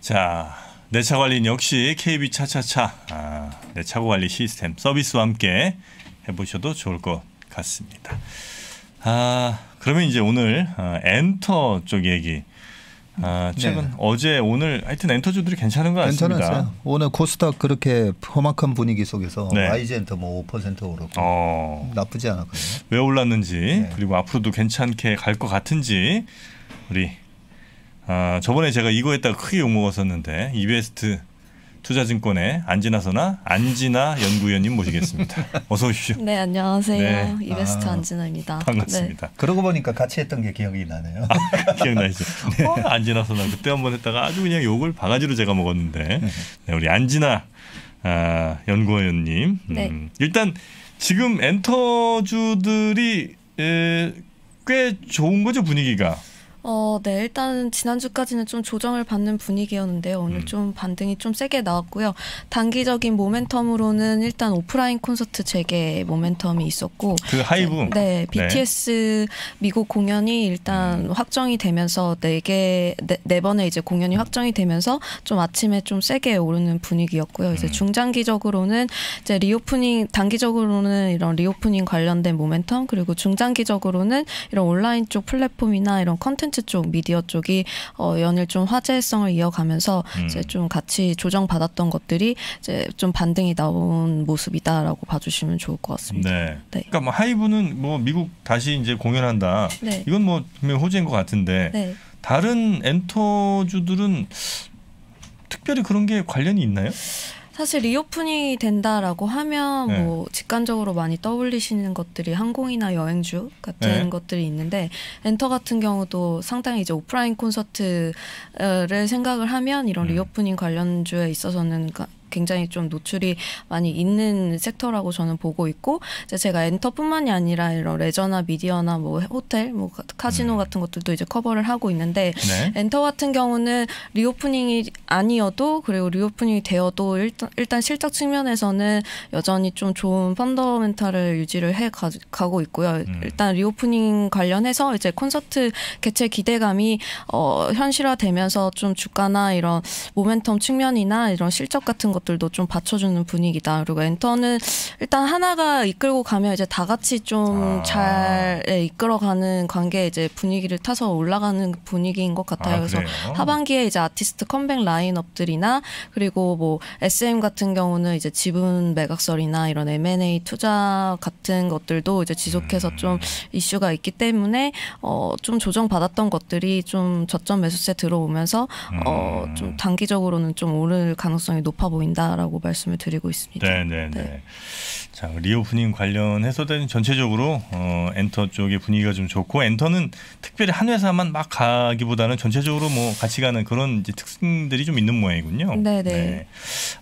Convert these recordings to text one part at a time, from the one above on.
자, 내차 관리는 역시 KB 차차차 아, 내차고 관리 시스템 서비스와 함께 해보셔도 좋을 것 같습니다. 아, 그러면 이제 오늘 아, 엔터 쪽 얘기 아, 최근 네. 어제 오늘 하여튼 엔터주들이 괜찮은 것 같습니다. 괜찮았어요. 오늘 코스닥 그렇게 험악한 분위기 속에서 네. YG 엔터 뭐5% 오르고 어. 나쁘지 않았거든요. 왜 올랐는지 네. 그리고 앞으로도 괜찮게 갈 것 같은지 우리 아, 저번에 제가 이거 했다가 크게 욕먹었었는데 이베스트 투자증권에 안진아서나 안진아 연구위원님 모시겠습니다. 어서 오십시오. 네, 안녕하세요. 네. 이베스트 아, 안진아입니다. 반갑습니다. 네. 그러고 보니까 같이 했던 게 기억이 나네요. 아, 기억나시죠? 네. 어, 안진아서나 그때 한번 했다가 아주 그냥 욕을 바가지로 제가 먹었는데 네. 네, 우리 안진아 아, 연구위원님. 음, 네. 일단 지금 엔터주들이 에, 꽤 좋은 거죠 분위기가. 어, 네. 일단 지난주까지는 좀 조정을 받는 분위기였는데요. 오늘 음. 좀 반등이 좀 세게 나왔고요. 단기적인 모멘텀으로는 일단 오프라인 콘서트 재개 모멘텀이 있었고 그 하이브 네, 네. 네. BTS 미국 공연이 일단 음. 확정이 되면서 네개네 네, 네, 번의 이제 공연이 확정이 되면서 좀 아침에 좀 세게 오르는 분위기였고요. 이제 음. 중장기적으로는 이제 리오프닝 단기적으로는 이런 리오프닝 관련된 모멘텀 그리고 중장기적으로는 이런 온라인 쪽 플랫폼이나 이런 컨텐츠 콘텐츠 쪽, 미디어 쪽이 어, 연일 좀 화제성을 이어가면서 음. 이제 좀 같이 조정받았던 것들이 이제 좀 반등이 나온 모습이다라고 봐주시면 좋을 것 같습니다. 네. 네. 그러니까 뭐 하이브는 뭐 미국 다시 이제 공연한다. 네. 이건 뭐 분명 호재인 것 같은데 네. 다른 엔터주들은 특별히 그런 게 관련이 있나요? 사실 리오픈이 된다라고 하면 네. 뭐 직관적으로 많이 떠올리시는 것들이 항공이나 여행주 같은 네. 것들이 있는데 엔터 같은 경우도 상당히 이제 오프라인 콘서트를 생각을 하면 이런 음. 리오프닝 관련주에 있어서는 굉장히 좀 노출이 많이 있는 섹터라고 저는 보고 있고 이제 제가 엔터뿐만이 아니라 이런 레저나 미디어나 뭐 호텔, 뭐 카지노 음. 같은 것들도 이제 커버를 하고 있는데 네. 엔터 같은 경우는 리오프닝이 아니어도 그리고 리오프닝이 되어도 일단, 일단 실적 측면에서는 여전히 좀 좋은 펀더멘탈을 유지를 해 가, 고 있고요. 음. 일단 리오프닝 관련해서 이제 콘서트 개최 기대감이 어, 현실화되면서 좀 주가나 이런 모멘텀 측면이나 이런 실적 같은 것 것들도 좀 받쳐주는 분위기다. 그리고 엔터는 일단 하나가 이끌고 가면 이제 다 같이 좀잘 아. 예, 이끌어가는 관계 이제 분위기를 타서 올라가는 분위기인 것 같아요. 아, 그래서 하반기에 이제 아티스트 컴백 라인업들이나 그리고 뭐 SM 같은 경우는 이제 지분 매각설이나 이런 M&A 투자 같은 것들도 이제 지속해서 음. 좀 이슈가 있기 때문에 어, 좀 조정받았던 것들이 좀 저점 매수세 들어오면서 어, 좀 음. 단기적으로는 좀 오를 가능성이 높아 보인다. 보인다라고 말씀을 드리고 있습니다. 네네네. 네, 네. 네. 자 리오프닝 관련해서 전체적으로 어, 엔터 쪽의 분위기가 좀 좋고 엔터는 특별히 한 회사만 막 가기보다는 전체적으로 뭐 같이 가는 그런 특징들이 좀 있는 모양이군요. 네네. 네. 네.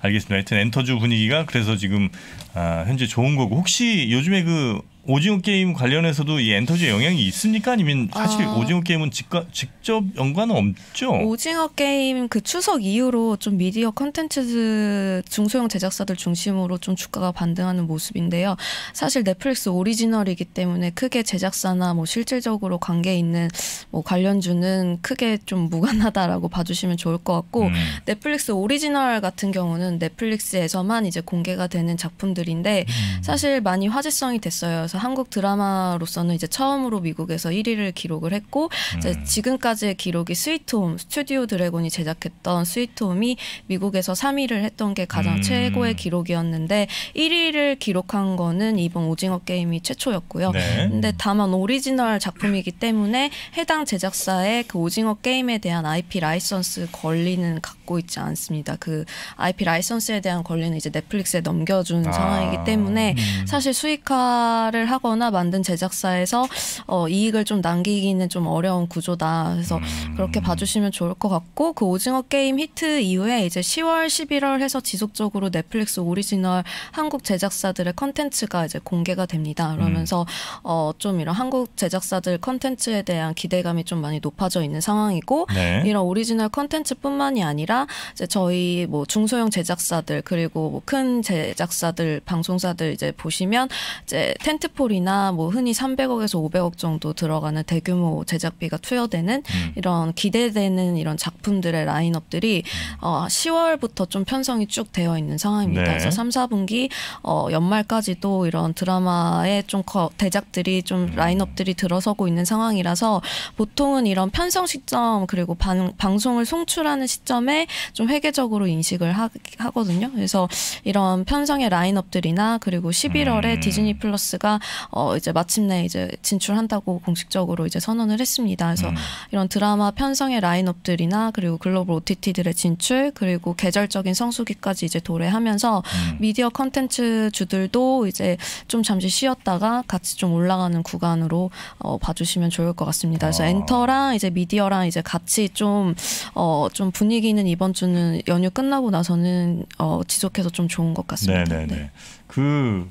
알겠습니다. 하여튼 엔터주 분위기가 그래서 지금 아, 현재 좋은 거고 혹시 요즘에 그 오징어 게임 관련해서도 이 엔터즈의 영향이 있습니까? 아니면 사실 아... 오징어 게임은 직가, 직접 연관은 없죠? 오징어 게임 그 추석 이후로 좀 미디어 컨텐츠 중소형 제작사들 중심으로 좀 주가가 반등하는 모습인데요. 사실 넷플릭스 오리지널이기 때문에 크게 제작사나 뭐 실질적으로 관계 있는 뭐 관련주는 크게 좀 무관하다라고 봐주시면 좋을 것 같고 음. 넷플릭스 오리지널 같은 경우는 넷플릭스에서만 이제 공개가 되는 작품들인데 음. 사실 많이 화제성이 됐어요. 그래서 한국 드라마로서는 이제 처음으로 미국에서 1위를 기록을 했고 음. 지금까지의 기록이 스위트홈 스튜디오 드래곤이 제작했던 스위트홈이 미국에서 3위를 했던 게 가장 음. 최고의 기록이었는데 1위를 기록한 거는 이번 오징어 게임이 최초였고요. 네. 근데 다만 오리지널 작품이기 때문에 해당 제작사의 그 오징어 게임에 대한 IP 라이선스 권리는 갖고 있지 않습니다. 그 IP 라이선스에 대한 권리는 이제 넷플릭스에 넘겨준 아. 상황이기 때문에 음. 사실 수익화를 제을 하거나 만든 제작사에서 어, 이익을 좀 남기기는 좀 어려운 구조다. 그래서 음. 그렇게 봐주시면 좋을 것 같고 그 오징어 게임 히트 이후에 이제 10월, 11월 해서 지속적으로 넷플릭스 오리지널 한국 제작사들의 컨텐츠가 이제 공개가 됩니다. 음. 그러면서 음. 어, 좀 이런 한국 제작사들 컨텐츠에 대한 기대감이 좀 많이 높아져 있는 상황이고 네. 이런 오리지널 컨텐츠뿐만이 아니라 이제 저희 뭐 중소형 제작사들 그리고 뭐 큰 제작사들 방송사들 이제 보시면 이제 텐트 싱가폴이나 뭐 흔히 300억에서 500억 정도 들어가는 대규모 제작비가 투여되는 음. 이런 기대되는 이런 작품들의 라인업들이 음. 어, 10월부터 좀 편성이 쭉 되어 있는 상황입니다. 네. 그래서 3, 4분기 어, 연말까지도 이런 드라마의 좀 거, 대작들이 좀 음. 라인업들이 들어서고 있는 상황이라서 보통은 이런 편성 시점 그리고 방, 방송을 송출하는 시점에 좀 회계적으로 인식을 하, 하거든요. 그래서 이런 편성의 라인업들이나 그리고 11월에 음. 디즈니 플러스가 어 이제 마침내 이제 진출한다고 공식적으로 이제 선언을 했습니다. 그래서 음. 이런 드라마 편성의 라인업들이나 그리고 글로벌 OTT들의 진출 그리고 계절적인 성수기까지 이제 도래하면서 음. 미디어 컨텐츠 주들도 이제 좀 잠시 쉬었다가 같이 좀 올라가는 구간으로 어, 봐주시면 좋을 것 같습니다. 그래서 아. 엔터랑 이제 미디어랑 이제 같이 좀어좀 어, 좀 분위기는 이번 주는 연휴 끝나고 나서는 어, 지속해서 좀 좋은 것 같습니다. 네네네. 네. 그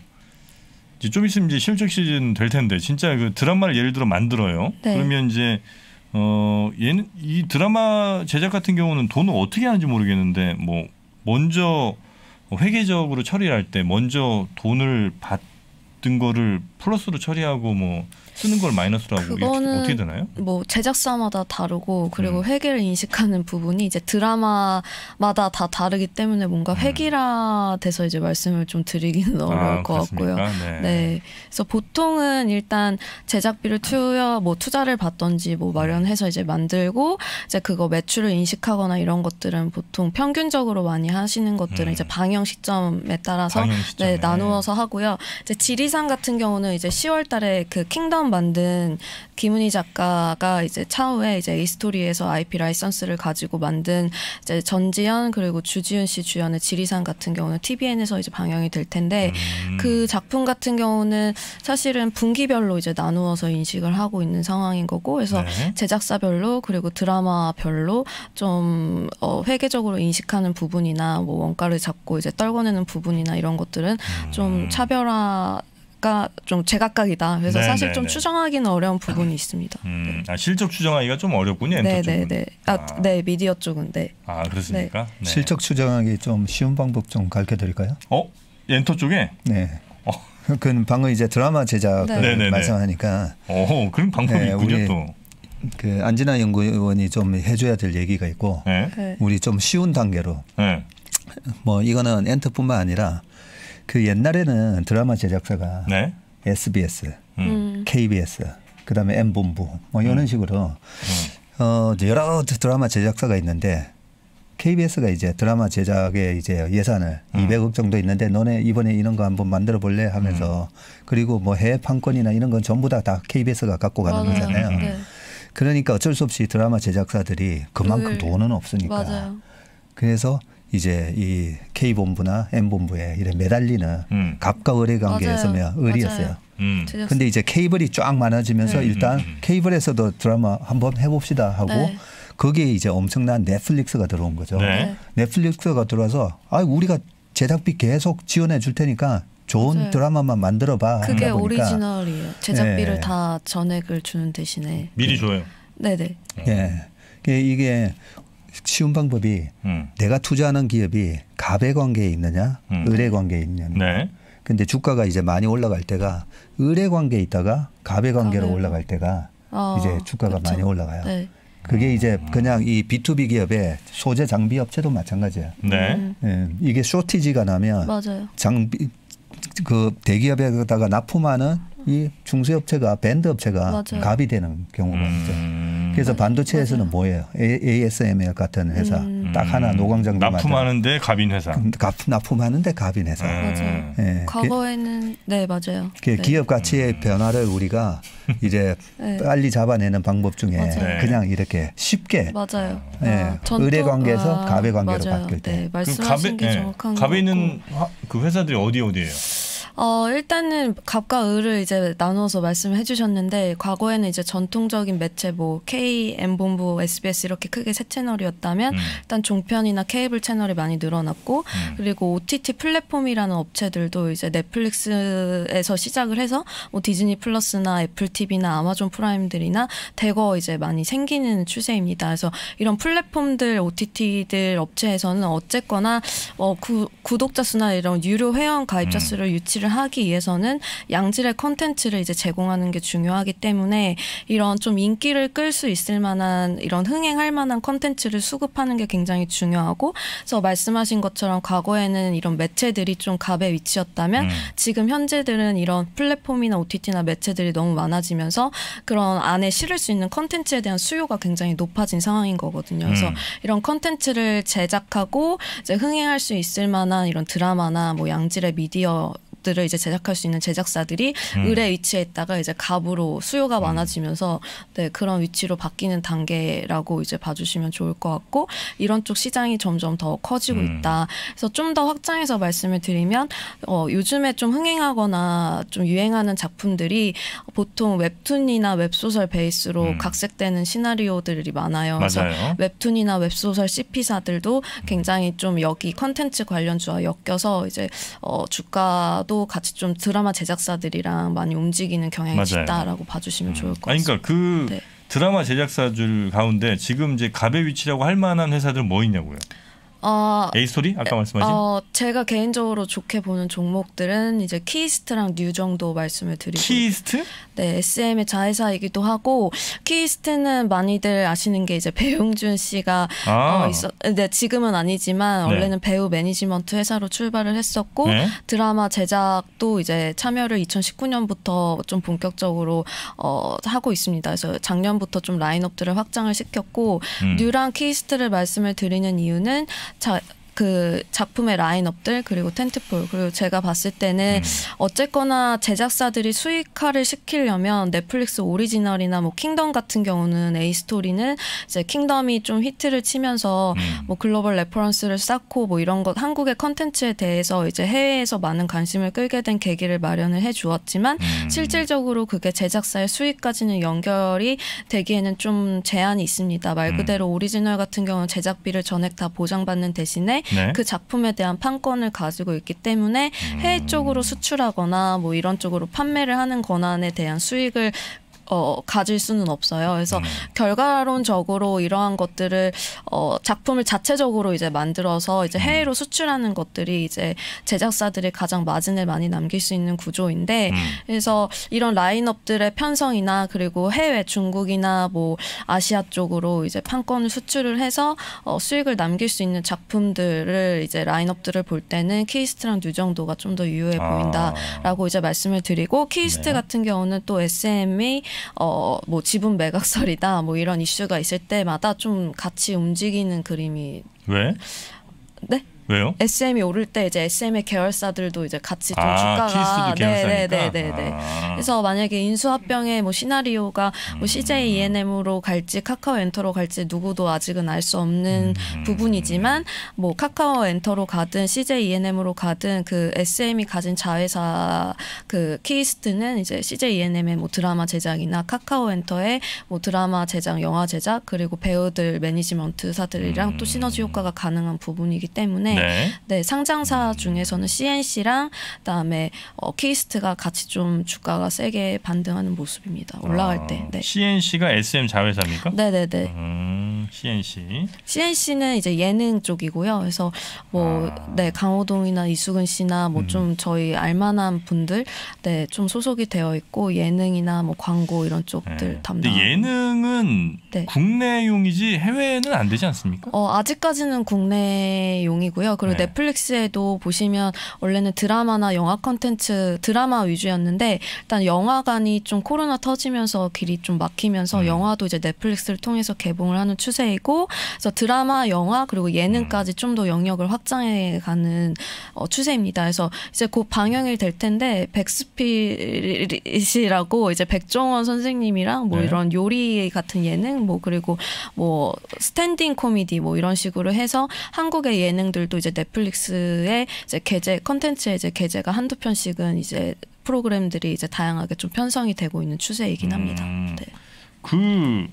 이제 좀 있으면 이제 실적 시즌 될 텐데 진짜 그 드라마를 예를 들어 만들어요. 네. 그러면 이제 어 얘는 이 드라마 제작 같은 경우는 돈을 어떻게 하는지 모르겠는데 뭐 먼저 회계적으로 처리할 때 먼저 돈을 받은 거를 플러스로 처리하고 뭐 쓰는 걸 마이너스로 하고 그거는 어떻게 되나요? 뭐 제작사마다 다르고 그리고 음. 회계를 인식하는 부분이 이제 드라마마다 다 다르기 때문에 뭔가 음. 회기라돼서 이제 말씀을 좀 드리기는 어려울 아, 것 같고요. 네. 네. 그래서 보통은 일단 제작비를 투여 뭐 투자를 받던지 뭐 마련해서 이제 만들고 이제 그거 매출을 인식하거나 이런 것들은 보통 평균적으로 많이 하시는 것들은 음. 이제 방영 시점에 따라서 방영 시점에. 네, 나누어서 하고요. 이제 지리산 같은 경우는 이제 10월 달에 그 킹덤 처음 만든 김은희 작가가 이제 차후에 이제 이스토리에서 IP 라이선스를 가지고 만든 이제 전지현 그리고 주지훈 씨 주연의 지리산 같은 경우는 TVN에서 이제 방영이 될 텐데 음. 그 작품 같은 경우는 사실은 분기별로 이제 나누어서 인식을 하고 있는 상황인 거고 그래서 네. 제작사별로 그리고 드라마별로 좀 어, 회계적으로 인식하는 부분이나 뭐 원가를 잡고 이제 떨궈내는 부분이나 이런 것들은 음. 좀 차별화 각각 그러니까 좀 제각각이다. 그래서 네네네. 사실 네, 좀 네. 추정하기는 어려운 부분이 아, 있습니다. 음, 네. 아, 실적 추정하기가 좀 어렵군요. 네, 네, 네. 아, 아, 네, 미디어 쪽은 네. 아, 그렇습니까? 네. 실적 추정하기 좀 쉬운 방법 좀 가르쳐 드릴까요? 어? 엔터 쪽에? 네. 어. 그 방금 이제 드라마 제작네 말씀하니까. 어, 그런 방법이 네, 군요 또. 그 안진아 연구원이 좀 해줘야 될 얘기가 있고 네? 우리 좀 쉬운 단계로 네. 뭐 이거는 엔터뿐만 아니라 그 옛날에는 드라마 제작사가 네? SBS, 음. KBS, 그다음에 M 본부 뭐 이런 음. 식으로 음. 어 여러 드라마 제작사가 있는데 KBS가 이제 드라마 제작에 이제 예산을 음. 200억 정도 있는데 너네 이번에 이런 거 한번 만들어 볼래 하면서 음. 그리고 뭐 해외 판권이나 이런 건 전부 다다 다 KBS가 갖고 가는 맞아요. 거잖아요. 네. 그러니까 어쩔 수 없이 드라마 제작사들이 그만큼 네. 돈은 없으니까. 맞아요. 그래서 이제 이 K 본부나 M 본부에 이래 매달리는 음. 갑과 을의 관계에서 을이었어요. 음. 근데 이제 케이블이 쫙 많아지면서 네. 일단 음. 케이블에서도 드라마 한번 해봅시다 하고 네. 거기에 이제 엄청난 넷플릭스가 들어온 거죠. 네. 넷플릭스가 들어와서 아 우리가 제작비 계속 지원해 줄 테니까 좋은 맞아요. 드라마만 만들어 봐. 그게 오리지널이에요. 제작비를 네. 다 전액을 주는 대신에 미리 줘요. 네네. 네. 예. 네. 이게 쉬운 방법이 음. 내가 투자하는 기업이 가배 관계에 있느냐, 음. 의뢰 관계에 있느냐. 네. 근데 주가가 이제 많이 올라갈 때가 의뢰 관계에 있다가 가배 관계로 아, 네. 올라갈 때가 아, 이제 주가가 그렇 많이 올라가요. 네. 그게 이제 음. 그냥 이 B2B 기업의 소재 장비 업체도 마찬가지예요. 네. 네. 이게 쇼티지가 나면 맞아요. 장비 그 대기업에다가 납품하는 이 중소업체가 밴드 업체가 맞아요. 갑이 되는 경우가 음. 있죠. 그래서 음. 반도체에서는 뭐예요? ASML 같은 회사 음. 딱 하나 음. 노광장 납품하는데 갑인 회사. 음, 납, 납품하는데 갑인 회사. 맞아요. 예. 그 과거에는 네 맞아요. 그 네. 기업 가치의 변화를 우리가 이제 네. 빨리 잡아내는 방법 중에 맞 네. 그냥 이렇게 쉽게 맞아요. 예. 아, 전통, 의뢰 관계에서 갑의 관계로 아 바뀔 때. 네, 말씀하신 갑에, 게 예. 정확한 거. 갑에 있는 그 회사들이 어디 어디예요? 어, 일단은 갑과 을을 이제 나눠서 말씀을 해주셨는데 과거에는 이제 전통적인 매체 뭐 K, M 본부, SBS 이렇게 크게 세 채널이었다면 음. 일단 종편이나 케이블 채널이 많이 늘어났고 음. 그리고 OTT 플랫폼이라는 업체들도 이제 넷플릭스에서 시작을 해서 뭐 디즈니 플러스나 애플 TV나 아마존 프라임들이나 대거 이제 많이 생기는 추세입니다. 그래서 이런 플랫폼들 OTT들 업체에서는 어쨌거나 어, 구, 독자 수나 이런 유료 회원 가입자 음. 수를 유치를 유지 하기 위해서는 양질의 컨텐츠를 이제 제공하는 게 중요하기 때문에 이런 좀 인기를 끌 수 있을 만한 이런 흥행할 만한 컨텐츠를 수급하는 게 굉장히 중요하고 그래서 말씀하신 것처럼 과거에는 이런 매체들이 좀 갑의 위치였다면 음. 지금 현재들은 이런 플랫폼이나 OTT나 매체들이 너무 많아지면서 그런 안에 실을 수 있는 컨텐츠에 대한 수요가 굉장히 높아진 상황인 거거든요. 그래서 음. 이런 컨텐츠를 제작하고 이제 흥행할 수 있을 만한 이런 드라마나 뭐 양질의 미디어 것들을 이제 제작할 수 있는 제작사들이 음. 을의 위치에 있다가 이제 갑으로 수요가 음. 많아지면서 네 그런 위치로 바뀌는 단계라고 이제 봐주시면 좋을 것 같고 이런 쪽 시장이 점점 더 커지고 음. 있다. 그래서 좀 더 확장해서 말씀을 드리면 어, 요즘에 좀 흥행하거나 좀 유행하는 작품들이 보통 웹툰이나 웹소설 베이스로 음. 각색되는 시나리오들이 많아요. 맞아요. 그래서 웹툰이나 웹소설 CP사들도 음. 굉장히 좀 여기 컨텐츠 관련주와 엮여서 이제 어, 주가도 또 같이 좀 드라마 제작사들이랑 많이 움직이는 경향이 맞아요. 있다라고 봐주시면 음. 좋을 것 같습니다. 그러니까 그 네. 드라마 제작사들 가운데 지금 이제 갑의 위치라고 할 만한 회사들 뭐 있냐고요. 어, 에이스토리 아까 말씀하신 어, 제가 개인적으로 좋게 보는 종목들은 이제 키이스트랑 뉴 정도 말씀을 드리고 키이스트? 네 SM의 자회사이기도 하고 키이스트는 많이들 아시는 게 이제 배용준 씨가 아. 어, 있었, 네 지금은 아니지만 네. 원래는 네. 배우 매니지먼트 회사로 출발을 했었고 네. 드라마 제작도 이제 참여를 2019년부터 좀 본격적으로 어, 하고 있습니다. 그래서 작년부터 좀 라인업들을 확장을 시켰고 음. 뉴랑 키이스트를 말씀을 드리는 이유는 tell 그 작품의 라인업들 그리고 텐트폴 그리고 제가 봤을 때는 음. 어쨌거나 제작사들이 수익화를 시키려면 넷플릭스 오리지널이나 뭐 킹덤 같은 경우는 에이 스토리는 이제 킹덤이 좀 히트를 치면서 음. 뭐 글로벌 레퍼런스를 쌓고 뭐 이런 것 한국의 컨텐츠에 대해서 이제 해외에서 많은 관심을 끌게 된 계기를 마련을 해 주었지만 음. 실질적으로 그게 제작사의 수익까지는 연결이 되기에는 좀 제한이 있습니다. 말 음. 그대로 오리지널 같은 경우는 제작비를 전액 다 보장받는 대신에 네. 그 작품에 대한 판권을 가지고 있기 때문에 음. 해외 쪽으로 수출하거나 뭐 이런 쪽으로 판매를 하는 권한에 대한 수익을 어, 가질 수는 없어요. 그래서 음. 결과론적으로 이러한 것들을 어, 작품을 자체적으로 이제 만들어서 이제 음. 해외로 수출하는 것들이 이제 제작사들이 가장 마진을 많이 남길 수 있는 구조인데 음. 그래서 이런 라인업들의 편성이나 그리고 해외 중국이나 뭐 아시아 쪽으로 이제 판권을 수출을 해서 어, 수익을 남길 수 있는 작품들을 이제 라인업들을 볼 때는 키이스트랑 뉴정도가 좀 더 유효해 아. 보인다라고 아. 이제 말씀을 드리고 키이스트 네. 같은 경우는 또 SM이 어, 뭐 지분 매각설이다 뭐 이런 이슈가 있을 때마다 좀 같이 움직이는 그림이 왜? 네? 왜요? SM이 오를 때 이제 SM의 계열사들도 이제 같이 좀 아, 주가가 네네네네. 네, 네, 네, 아. 그래서 만약에 인수합병의 뭐 시나리오가 뭐 음. 뭐 CJ ENM으로 갈지 카카오 엔터로 갈지 누구도 아직은 알 수 없는 음. 부분이지만 뭐 카카오 엔터로 가든 CJ ENM으로 가든 그 SM이 가진 자회사 그 키스트는 이제 CJ ENM의 뭐 드라마 제작이나 카카오 엔터의 뭐 드라마 제작, 영화 제작 그리고 배우들 매니지먼트사들이랑 음. 또 시너지 효과가 가능한 부분이기 때문에 네. 네 상장사 중에서는 CNC랑 그다음에 어, 키스트가 같이 좀 주가가 세게 반등하는 모습입니다. 올라갈 아, 때. 네. CNC가 SM 자회사입니까? 네네네. 네, 네. 음, CNC. CNC는 이제 예능 쪽이고요. 그래서 뭐 아. 네, 강호동이나 이수근 씨나 뭐좀 음. 저희 알만한 분들 네, 좀 소속이 되어 있고 예능이나 뭐 광고 이런 쪽들 네. 담당. 근데 예능은 네. 국내용이지 해외는 안 되지 않습니까? 어, 아직까지는 국내용이고요. 있고요. 그리고 네. 넷플릭스에도 보시면 원래는 드라마나 영화 컨텐츠 드라마 위주였는데 일단 영화관이 좀 코로나 터지면서 길이 좀 막히면서 음. 영화도 이제 넷플릭스를 통해서 개봉을 하는 추세이고 그래서 드라마, 영화 그리고 예능까지 음. 좀더 영역을 확장해 가는 어, 추세입니다. 그래서 이제 곧 방영이 될 텐데 백스피릿이라고 이제 백종원 선생님이랑 뭐 네. 이런 요리 같은 예능 뭐 그리고 뭐 스탠딩 코미디 뭐 이런 식으로 해서 한국의 예능들도 또 이제 넷플릭스에 이제 개제 컨텐츠에 이제 개제가 한두 편씩은 이제 프로그램들이 이제 다양하게 좀 편성이 되고 있는 추세이긴 합니다. 음, 네. 그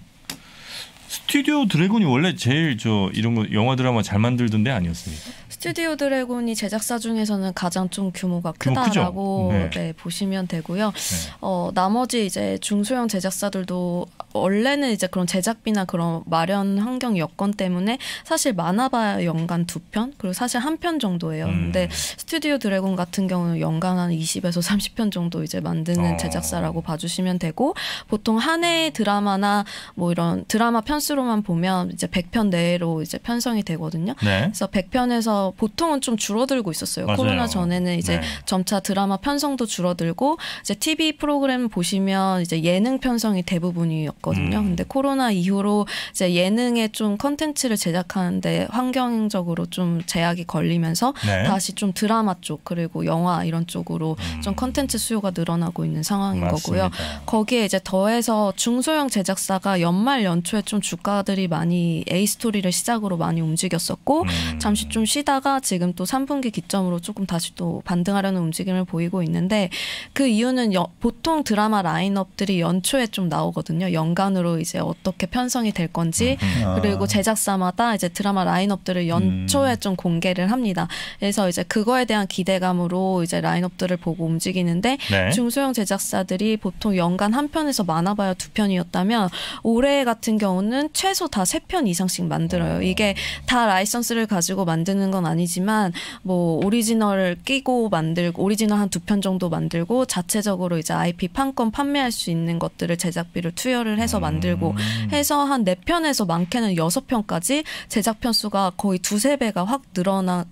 스튜디오 드래곤이 원래 제일 저 이런 거 영화 드라마 잘 만들던데 아니었습니까? 스튜디오 드래곤이 제작사 중에서는 가장 좀 규모가 크다라고 네. 네, 보시면 되고요. 네. 어, 나머지 이제 중소형 제작사들도 원래는 이제 그런 제작비나 그런 마련 환경 여건 때문에 사실 많아봐야 연간 두 편, 그리고 사실 한 편 정도예요. 음. 근데 스튜디오 드래곤 같은 경우는 연간 한 20에서 30편 정도 이제 만드는 어. 제작사라고 봐주시면 되고 보통 한해 드라마나 뭐 이런 드라마 편 팟캐스로만 보면 이제 100편 내로 이제 편성이 되거든요. 네. 그래서 100편에서 보통은 좀 줄어들고 있었어요. 맞아요. 코로나 전에는 이제 네. 점차 드라마 편성도 줄어들고 이제 TV 프로그램 보시면 이제 예능 편성이 대부분이었거든요. 음. 근데 코로나 이후로 이제 예능에 좀 컨텐츠를 제작하는데 환경적으로 좀 제약이 걸리면서 네. 다시 좀 드라마 쪽 그리고 영화 이런 쪽으로 음. 좀 컨텐츠 수요가 늘어나고 있는 상황인 맞습니다. 거고요. 거기에 이제 더해서 중소형 제작사가 연말 연초에 좀줄 주가들이 많이 A 스토리를 시작으로 많이 움직였었고 음. 잠시 좀 쉬다가 지금 또 3분기 기점으로 조금 다시 또 반등하려는 움직임을 보이고 있는데 그 이유는 여, 보통 드라마 라인업들이 연초에 좀 나오거든요. 연간으로 이제 어떻게 편성이 될 건지 음. 아. 그리고 제작사마다 이제 드라마 라인업들을 연초에 음. 좀 공개를 합니다. 그래서 이제 그거에 대한 기대감으로 이제 라인업들을 보고 움직이는데 네. 중소형 제작사들이 보통 연간 한 편에서 많아봐야 두 편이었다면 올해 같은 경우는 저는 최소 다 세 편 이상씩 만들어요. 어. 이게 다 라이선스를 가지고 만드는 건 아니지만 뭐 오리지널을 끼고 만들고 오리지널 한 두 편 정도 만들고 자체적으로 이제 IP 판권 판매할 수 있는 것들을 제작비를 투여를 해서 만들고 음. 해서 한 네 편에서 많게는 여섯 편까지 제작 편수가 거의 두 세 배가 확 늘어나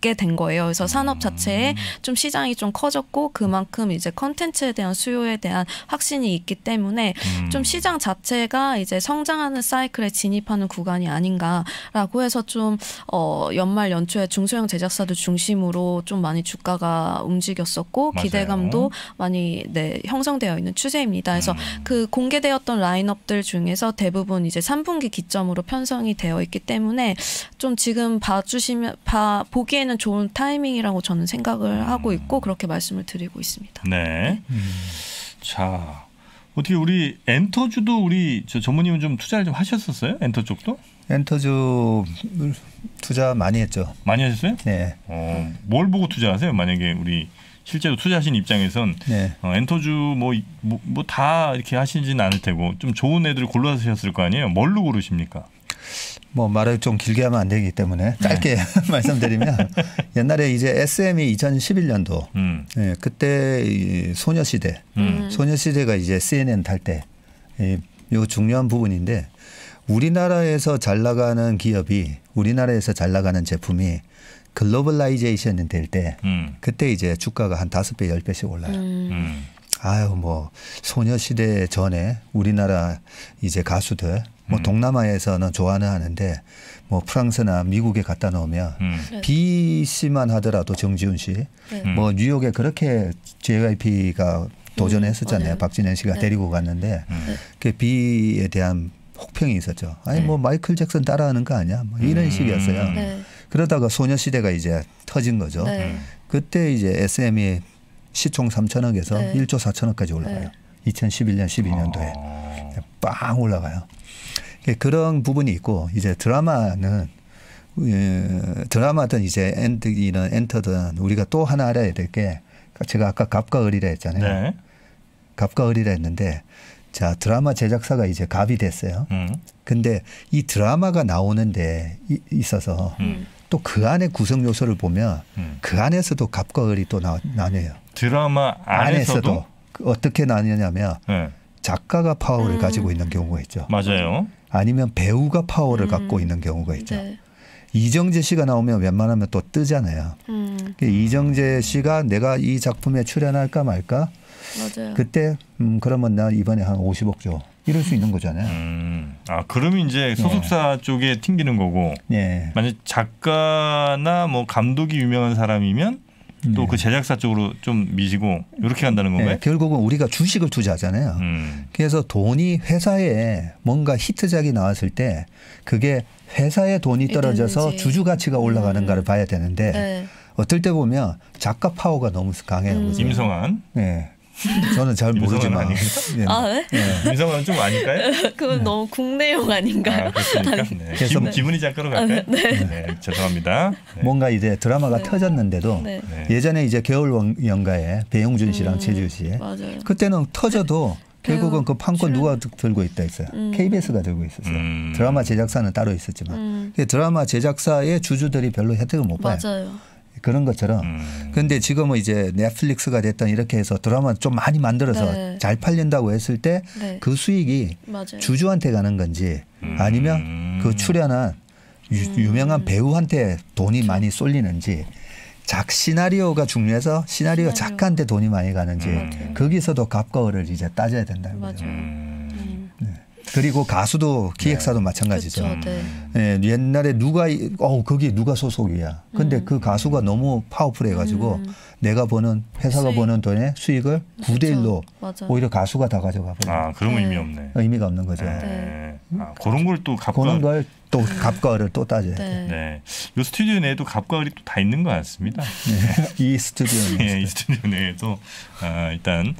갖게 된 거예요. 그래서 산업 자체에 좀 시장이 좀 커졌고 그만큼 이제 컨텐츠에 대한 수요에 대한 확신이 있기 때문에 음. 좀 시장 자체가 이제 성장하는 사이클에 진입하는 구간이 아닌가라고 해서 좀 어, 연말 연초에 중소형 제작사들 중심으로 좀 많이 주가가 움직였었고 맞아요. 기대감도 많이 네, 형성되어 있는 추세입니다. 그래서 음. 그 공개되었던 라인업들 중에서 대부분 이제 3분기 기점으로 편성이 되어 있기 때문에 좀 지금 봐주시면 봐 보기에는 타이 좋은 타이밍이라고 저는 생각을 음. 하고 있고 그렇게 말씀을 드리고 있습니다. 네. 음. 자. 어떻게 우리 엔터주도 우리 저 전무님은 좀 투자를 좀 하셨었어요? 엔터 쪽도? 엔터주 투자 많이 했죠. 많이 하셨어요? 네. 어, 뭘 보고 투자하세요? 만약에 우리 실제로 투자하신 입장에선 네. 어, 엔터주 뭐다 뭐, 뭐 이렇게 하시진 않을 테고 좀 좋은 애들을 골라서 하셨을 거 아니에요? 뭘로 고르십니까? 뭐 말을 좀 길게 하면 안 되기 때문에 네. 짧게 네. 말씀드리면 옛날에 이제 SM이 e 2011년도 음. 예, 그때 이 소녀시대 음. 소녀시대가 이제 CNN 탈때요 중요한 부분인데 우리나라에서 잘 나가는 기업이 우리나라에서 잘 나가는 제품이 글로벌라이제이션이 될때 음. 그때 이제 주가가 한 다섯 배 열배씩 올라요. 음. 음. 아유 뭐 소녀시대 전에 우리나라 이제 가수들 뭐 음. 동남아에서는 좋아는 하는데 뭐 프랑스나 미국에 갖다 놓으면 음. 그렇죠. B 씨만 하더라도 정지훈 씨, 네. 음. 뭐 뉴욕에 그렇게 JYP가 도전했었잖아요. 어, 박진현 씨가 네. 데리고 갔는데 음. 네. 그비에 대한 혹평이 있었죠. 아니 네. 뭐 마이클 잭슨 따라하는 거 아니야? 뭐 이런 식이었어요. 네. 그러다가 소녀시대가 이제 터진 거죠. 네. 그때 이제 SM이 e 시총 3천억에서 네. 1조 4천억까지 올라가요. 2011년 12년도에. 아. 꽝 올라가요. 그런 부분이 있고 이제 드라마는 예, 드라마든 이제 엔드이든 엔터든 우리가 또 하나 알아야 될 게 제가 아까 갑과 을이라 했잖아요. 네. 갑과 을이라 했는데 자 드라마 제작사가 이제 갑이 됐어요. 음. 근데 이 드라마가 나오는데 있어서 음. 또그 안에 구성 요소를 보면 음. 그 안에서도 갑과 을이 또 나, 뉘어요 드라마 안에서도, 안에서도 어떻게 나뉘냐면 네. 작가가 파워를 음. 가지고 있는 경우가 있죠. 맞아요. 아니면 배우가 파워를 음. 갖고 있는 경우가 있죠. 네. 이정재 씨가 나오면 웬만하면 또 뜨잖아요. 음. 그 이정재 씨가 내가 이 작품에 출연할까 말까. 맞아요. 그때 음, 그러면 나 이번에 한 50억 줘. 이럴 수 있는 거잖아요. 음. 아, 그러면 이제 네. 소속사 네. 쪽에 튕기는 거고. 네. 만약 작가나 뭐 감독이 유명한 사람이면 또그 네. 그 제작사 쪽으로 좀미지고 이렇게 한다는 건가요? 네, 결국은 우리가 주식을 투자하잖아요. 음. 그래서 돈이 회사에 뭔가 히트작이 나왔을 때 그게 회사에 돈이 떨어져서 주주 가치가 올라가는가를 음. 봐야 되는데 네. 어떨 때 보면 작가 파워가 너무 강해요. 음. 임성한. 네. 저는 잘 모르지만. 네. 아 네? 네. 예. 윤성은 좀 아닐까요? 그건 네. 너무 국내용 아닌가요? 아, 그렇습니까? 네. 그래 기, 분이 잠깐으로 갈까요? 아, 네. 네. 죄송합니다. 네. 뭔가 이제 드라마가 터졌는데도 예전에 이제 겨울 연가에 배용준 씨랑 음, 최지씨 맞아요. 그때는 터져도 결국은 그 판권 누가 들고 있다 했어요. 음. KBS가 들고 있었어요. 음. 드라마 제작사는 따로 있었지만 음. 드라마 제작사의 주주들이 별로 혜택을 못 봐요. 맞아요. 그런 것처럼. 그런데 음. 지금은 이제 넷플릭스가 됐던 이렇게 해서 드라마 좀 많이 만들어서 네. 잘 팔린다고 했을 때그 네. 그 수익이 맞아요. 주주한테 가는 건지 음. 아니면 그 출연한 유, 음. 명한 배우한테 돈이 그 많이 쏠리는지 작 시나리오가 중요해서 시나리오, 시나리오. 작가한테 돈이 많이 가는지 음, 맞 거기서도 값과 어를 이제 따져야 된다는 거죠. 그리고 가수도 네. 기획사도 네. 마찬가지죠. 그쵸, 네. 네. 옛날에 누가 어 거기 누가 소속이야. 근데 그 음. 그 가수가 너무 파워풀해 가지고 음. 내가 버는 회사가 수익. 버는 돈의 수익을 구대일로 오히려 가수가 다 가져가 버려. 아, 그러면 네. 의미 없네. 의미가 없는 거죠. 네. 네. 아, 그런 걸또 값과 또 값과 을을 또 따져야 돼. 네. 요 스튜디오 내에도 값과 을이 또 다 있는 것 같습니다. 이 스튜디오 네, 이 스튜디오 내에도 아, 일단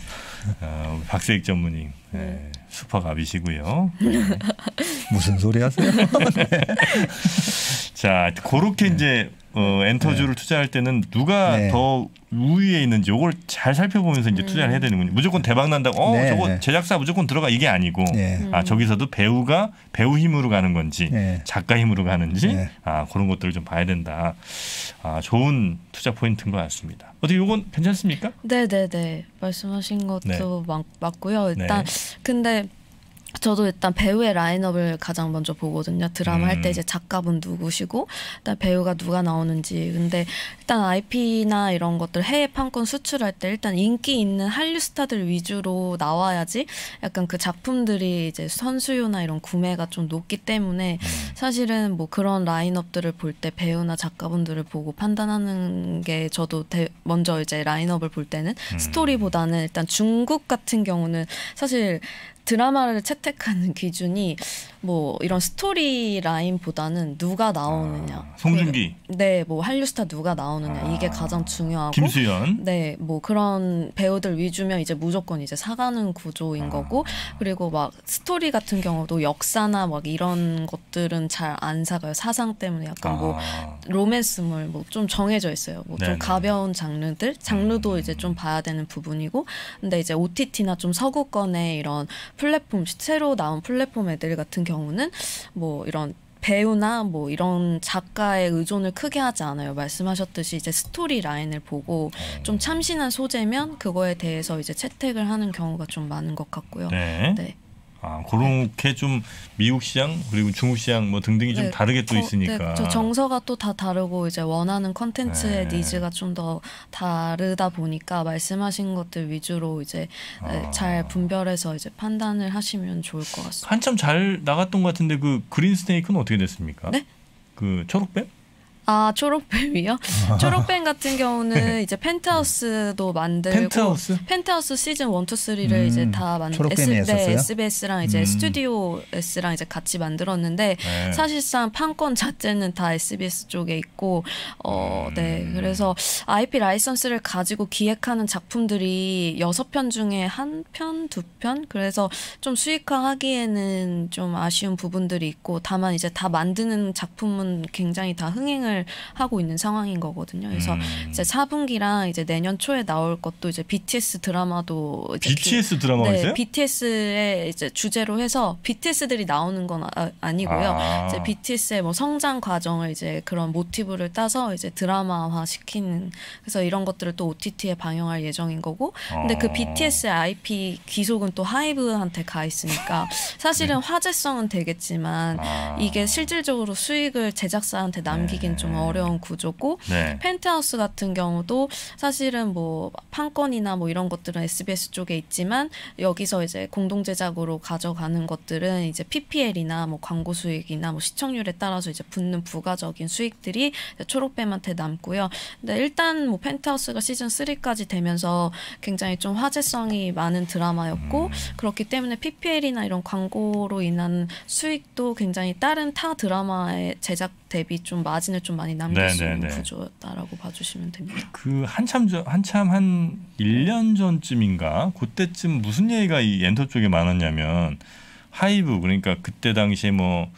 어, 박세익 전무님 네. 슈퍼갑이시고요. 네. 무슨 소리 하세요? 네. 자, 그렇게 네. 이제 어, 네. 엔터주를 네. 투자할 때는 누가 네. 더 우위에 있는지 요걸 잘 살펴보면서 이제 투자를 해야 음. 되는군요. 무조건 대박 난다고 어 네. 저거 제작사 무조건 들어가 이게 아니고 네. 아 저기서도 배우가 배우 힘으로 가는 건지 네. 작가 힘으로 가는지 아 그런 것들을 좀 봐야 된다. 아 좋은 투자 포인트인 것 같습니다. 어떻게 요건 괜찮습니까? 네네네 말씀하신 것도 맞, 고요 일단 근데 저도 일단 배우의 라인업을 가장 먼저 보거든요. 드라마 음. 할때 이제 작가분 누구시고, 일단 배우가 누가 나오는지. 근데 일단 IP나 이런 것들 해외 판권 수출할 때 일단 인기 있는 한류 스타들 위주로 나와야지 약간 그 작품들이 이제 선수요나 이런 구매가 좀 높기 때문에 음. 사실은 뭐 그런 라인업들을 볼 때 배우나 작가분들을 보고 판단하는 게 저도 먼저 이제 라인업을 볼 때는 음. 스토리보다는 일단 중국 같은 경우는 사실 드라마를 채택하는 기준이 뭐 이런 스토리 라인보다는 누가 나오느냐. 아, 송중기. 그 네, 뭐 한류 스타 누가 나오느냐 아, 이게 가장 중요하고. 김수현. 네, 뭐 그런 배우들 위주면 이제 무조건 이제 사가는 구조인 아, 거고 그리고 막 스토리 같은 경우도 역사나 막 이런 것들은 잘 안 사가요 사상 때문에 약간 뭐 아. 로맨스물 뭐 좀 정해져 있어요. 뭐좀 네, 네. 가벼운 장르들 장르도 음. 이제 좀 봐야 되는 부분이고 근데 이제 OTT나 좀 서구권의 이런 플랫폼 새로 나온 플랫폼 애들 같은 경우 경우는 뭐 이런 배우나 뭐 이런 작가의 의존을 크게 하지 않아요. 말씀하셨듯이 이제 스토리 라인을 보고 어. 좀 참신한 소재면 그거에 대해서 이제 채택을 하는 경우가 좀 많은 것 같고요. 네. 네. 아, 그렇게 좀 미국 시장 그리고 중국 시장 뭐 등등이 좀 네, 다르게 또 어, 있으니까 네, 저, 정서가 또 다 다르고 이제 원하는 컨텐츠의 네. 니즈가 좀 더 다르다 보니까 말씀하신 것들 위주로 이제 아. 잘 분별해서 이제 판단을 하시면 좋을 것 같습니다. 한참 잘 나갔던 것 같은데 그 그린 스테이크는 어떻게 됐습니까? 네? 그 초록뱀? 아 초록뱀이요? 초록뱀 같은 경우는 네. 이제 펜트하우스도 네. 만들고 펜트하우스, 펜트하우스 시즌 1, 2, 3를 음, 이제 다 만들고 네, SBS랑 이제 음. 스튜디오 S랑 이제 같이 만들었는데 네. 사실상 판권 자체는 다 SBS 쪽에 있고 어, 음. 네. 그래서 IP 라이선스를 가지고 기획하는 작품들이 여섯 편 중에 한 편, 두편 그래서 좀 수익화하기에는 좀 아쉬운 부분들이 있고 다만 이제 다 만드는 작품은 굉장히 다 흥행을 진행을 하고 있는 상황인 거거든요. 그래서 음. 이제 4분기랑 이제 내년 초에 나올 것도 이제 BTS 드라마도 이제 BTS 그, 드라마 네, 있어요? BTS의 이제 주제로 해서 BTS들이 나오는 건 아, 니고요 아. 이제 BTS의 뭐 성장 과정을 이제 그런 모티브를 따서 이제 드라마화 시키는 그래서 이런 것들을 또 OTT에 방영할 예정인 거고. 근데 아. 그 어. BTS의 IP 귀속은 또 하이브한테 가 있으니까 사실은 네. 화제성은 되겠지만 아. 이게 실질적으로 수익을 제작사한테 남기긴 네. 좀좀 네. 어려운 구조고 네. 펜트하우스 같은 경우도 사실은 뭐 판권이나 뭐 이런 것들은 SBS 쪽에 있지만 여기서 이제 공동 제작으로 가져가는 것들은 이제 PPL이나 뭐 광고 수익이나 뭐 시청률에 따라서 이제 붙는 부가적인 수익들이 초록뱀한테 남고요. 근데 일단 뭐 펜트하우스가 시즌 3까지 되면서 굉장히 좀 화제성이 많은 드라마였고 음. 그렇기 때문에 PPL이나 이런 광고로 인한 수익도 굉장히 다른 타 드라마의 제작 대비 좀 마진을 좀 많이 남길 네, 수 네, 있는 네. 구조였다라고 봐주시면 됩니다. 그 한참 전 한참 한 1년 전쯤인가 그때쯤 무슨 얘기가 이 엔터 쪽에 많았냐면 하이브 그러니까 그때 당시에 뭐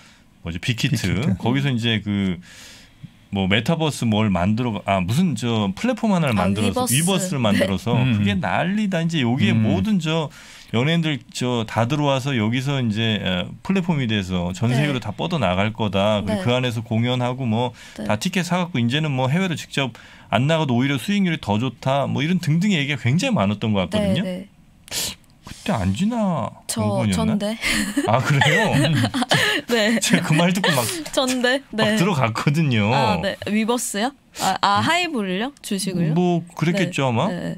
뭐지 빅히트, 빅히트. 거기서 이제 그 뭐 메타버스 뭘 만들어 아 무슨 저 플랫폼 하나를 아, 만들어서 위버스. 를 만들어서 네. 그게 난리다 이제 여기에 음. 모든 저 연예인들 저 다 들어와서 여기서 이제 플랫폼이 돼서 전 네. 세계로 네. 다 뻗어 나갈 거다. 네. 그 안에서 공연하고 뭐다 네. 티켓 사갖고 이제는 뭐 해외로 직접 안 나가도 오히려 수익률이 더 좋다. 뭐 이런 등등의 얘기가 굉장히 많았던 것 같거든요. 네, 그때 안 지나 저 전대 아 그래요? 네 제가 그 말 듣고 막 전대 네. 막 들어갔거든요. 아, 네. 위버스요? 아, 아 하이브를요? 주식을요? 뭐 그랬겠죠 네. 아마. 네.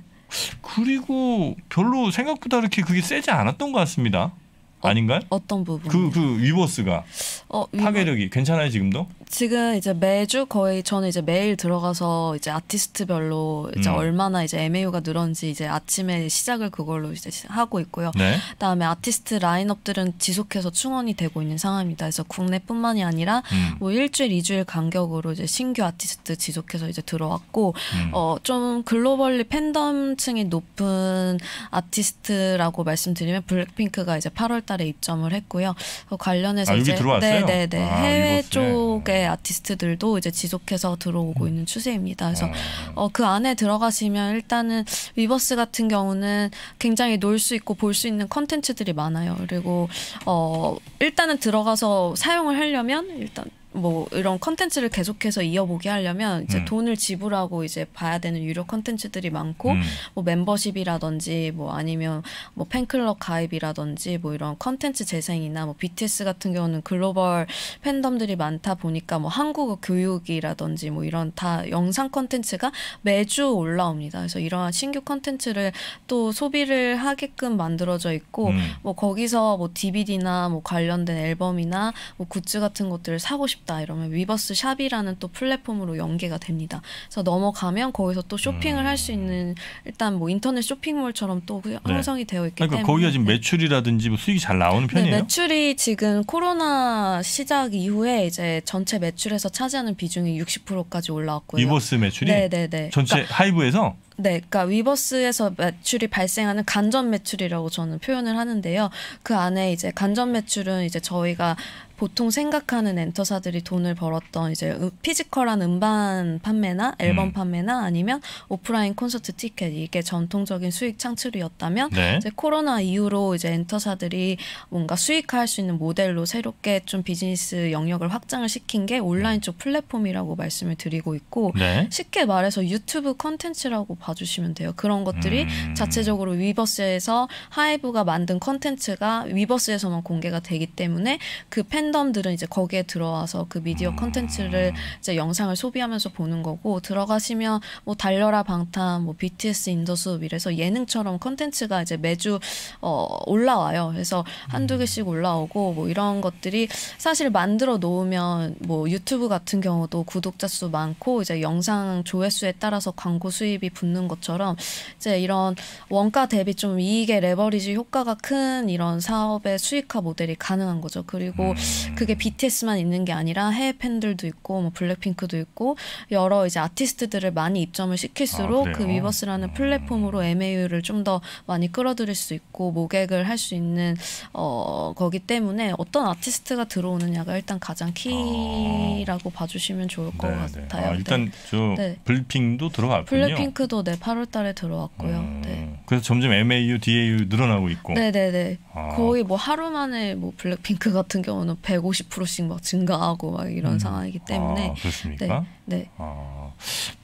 그리고 별로 생각보다 이렇게 그게 세지 않았던 것 같습니다. 어, 아닌가요? 어떤 부분? 그 그 위버스가 어, 파괴력이 괜찮아요 지금도? 지금 이제 매주 거의 저는 이제 매일 들어가서 이제 아티스트별로 이제 음. 얼마나 이제 MAU가 늘었는지 이제 아침에 시작을 그걸로 이제 하고 있고요. 네. 그다음에 아티스트 라인업들은 지속해서 충원이 되고 있는 상황입니다. 그래서 국내뿐만이 아니라 음. 뭐 일주일, 이주일 간격으로 이제 신규 아티스트 지속해서 이제 들어왔고 음. 어좀 글로벌리 팬덤층이 높은 아티스트라고 말씀드리면 블랙핑크가 이제 8월달에 입점을 했고요. 어, 관련해서 아, 이제 들어왔어요? 네네네 네, 네. 아, 해외 일곱, 네. 쪽에 아티스트들도 이제 지속해서 들어오고 있는 추세입니다. 그래서 음. 어, 그 안에 들어가시면 일단은 위버스 같은 경우는 굉장히 놀 수 있고 볼 수 있는 컨텐츠들이 많아요. 그리고 어, 일단은 들어가서 사용을 하려면 일단 뭐 이런 컨텐츠를 계속해서 이어보게 하려면 이제 음. 돈을 지불하고 이제 봐야 되는 유료 컨텐츠들이 많고 음. 뭐 멤버십이라든지 뭐 아니면 뭐 팬클럽 가입이라든지 뭐 이런 컨텐츠 재생이나 뭐 BTS 같은 경우는 글로벌 팬덤들이 많다 보니까 뭐 한국어 교육이라든지 뭐 이런 다 영상 컨텐츠가 매주 올라옵니다. 그래서 이러한 신규 컨텐츠를 또 소비를 하게끔 만들어져 있고 음. 뭐 거기서 뭐 DVD나 뭐 관련된 앨범이나 뭐 굿즈 같은 것들을 사고 싶 싶다 이러면 위버스 샵이라는 또 플랫폼으로 연계가 됩니다. 그래서 넘어가면 거기서 또 쇼핑을 음. 할수 있는 일단 뭐 인터넷 쇼핑몰처럼 또 네. 형성이 되어 있기 그러니까 때문에 거기가 지금 매출이라든지 뭐 수익이 잘 나오는 네, 편이에요. 네, 매출이 지금 코로나 시작 이후에 이제 전체 매출에서 차지하는 비중이 60%까지 올라왔고요. 위버스 매출이 네, 네, 네. 전체 그러니까 하이브에서 네, 그러니까 위버스에서 매출이 발생하는 간접 매출이라고 저는 표현을 하는데요. 그 안에 이제 간접 매출은 이제 저희가 보통 생각하는 엔터사들이 돈을 벌었던 이제 음, 피지컬한 음반 판매나 앨범 음. 판매나 아니면 오프라인 콘서트 티켓 이게 전통적인 수익 창출이었다면 네. 이제 코로나 이후로 이제 엔터사들이 뭔가 수익화할 수 있는 모델로 새롭게 좀 비즈니스 영역을 확장을 시킨 게 온라인 음. 쪽 플랫폼이라고 말씀을 드리고 있고 네. 쉽게 말해서 유튜브 콘텐츠라고 봐. 봐주시면 돼요. 그런 것들이 음. 자체적으로 위버스에서 하이브가 만든 컨텐츠가 위버스에서만 공개가 되기 때문에 그 팬덤들은 이제 거기에 들어와서 그 미디어 음. 컨텐츠를 이제 영상을 소비하면서 보는 거고 들어가시면 뭐 달려라 방탄, 뭐 BTS 인더숲 이래서 예능처럼 컨텐츠가 이제 매주 어, 올라와요. 그래서 한두 음. 개씩 올라오고 뭐 이런 것들이 사실 만들어 놓으면 뭐 유튜브 같은 경우도 구독자 수 많고 이제 영상 조회수에 따라서 광고 수입이 붙는 보는 것처럼 이제 이런 원가 대비 좀 이익의 레버리지 효과가 큰 이런 사업의 수익화 모델이 가능한 거죠. 그리고 음. 그게 BTS만 있는 게 아니라 해외 팬들도 있고 뭐 블랙핑크도 있고 여러 이제 아티스트들을 많이 입점을 시킬수록 아, 그 위버스라는 플랫폼으로 음. MAU를 좀 더 많이 끌어들일 수 있고 모객을 할 수 있는 어 거기 때문에 어떤 아티스트가 들어오느냐가 일단 가장 아. 키라고 아. 봐주시면 좋을 것 네네. 같아요. 아, 일단 네. 저 네. 블핑도 들어갔군요. 블랙핑크도 네, 8월 달에 들어왔고요. 네. 음. 네. 그래서 점점 MAU, DAU 늘어나고 있고. 네네네. 아. 거의 뭐 하루 만에 뭐 블랙핑크 같은 경우는 150%씩 막 증가하고 막 이런 음. 상황이기 아, 때문에. 아, 그렇습니까? 네. 네. 아.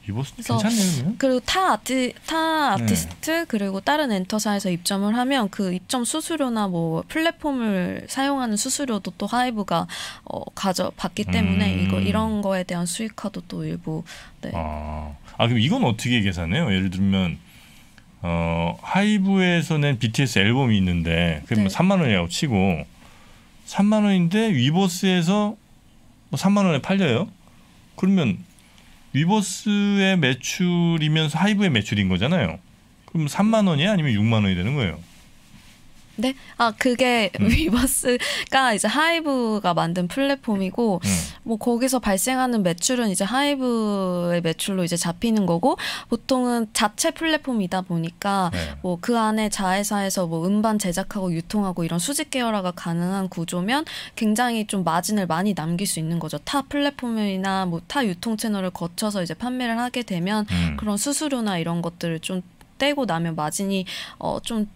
이보스 그리고 타 아티 타 아티스트 네. 그리고 다른 엔터사에서 입점을 하면 그 입점 수수료나 뭐 플랫폼을 사용하는 수수료도 또 하이브가 어, 가져봤기 때문에 음. 이거 이런 거에 대한 수익화도 또 일부. 네. 아. 아 그럼 이건 어떻게 계산해요? 예를 들면 어, 하이브에서 낸 BTS 앨범이 있는데 그러면 뭐 네. 3만 원이라고 치고 3만 원인데 위버스에서 뭐 3만 원에 팔려요. 그러면 위버스의 매출이면서 하이브의 매출인 거잖아요. 그럼 3만 원이 아니면 6만 원이 되는 거예요. 네? 아, 그게 음. 위버스가 이제 하이브가 만든 플랫폼이고, 음. 뭐 거기서 발생하는 매출은 이제 하이브의 매출로 이제 잡히는 거고, 보통은 자체 플랫폼이다 보니까, 네. 뭐그 안에 자회사에서 뭐 음반 제작하고 유통하고 이런 수직 계열화가 가능한 구조면 굉장히 좀 마진을 많이 남길 수 있는 거죠. 타 플랫폼이나 뭐 타 유통 채널을 거쳐서 이제 판매를 하게 되면 음. 그런 수수료나 이런 것들을 좀 떼고 나면 마진이 어, 좀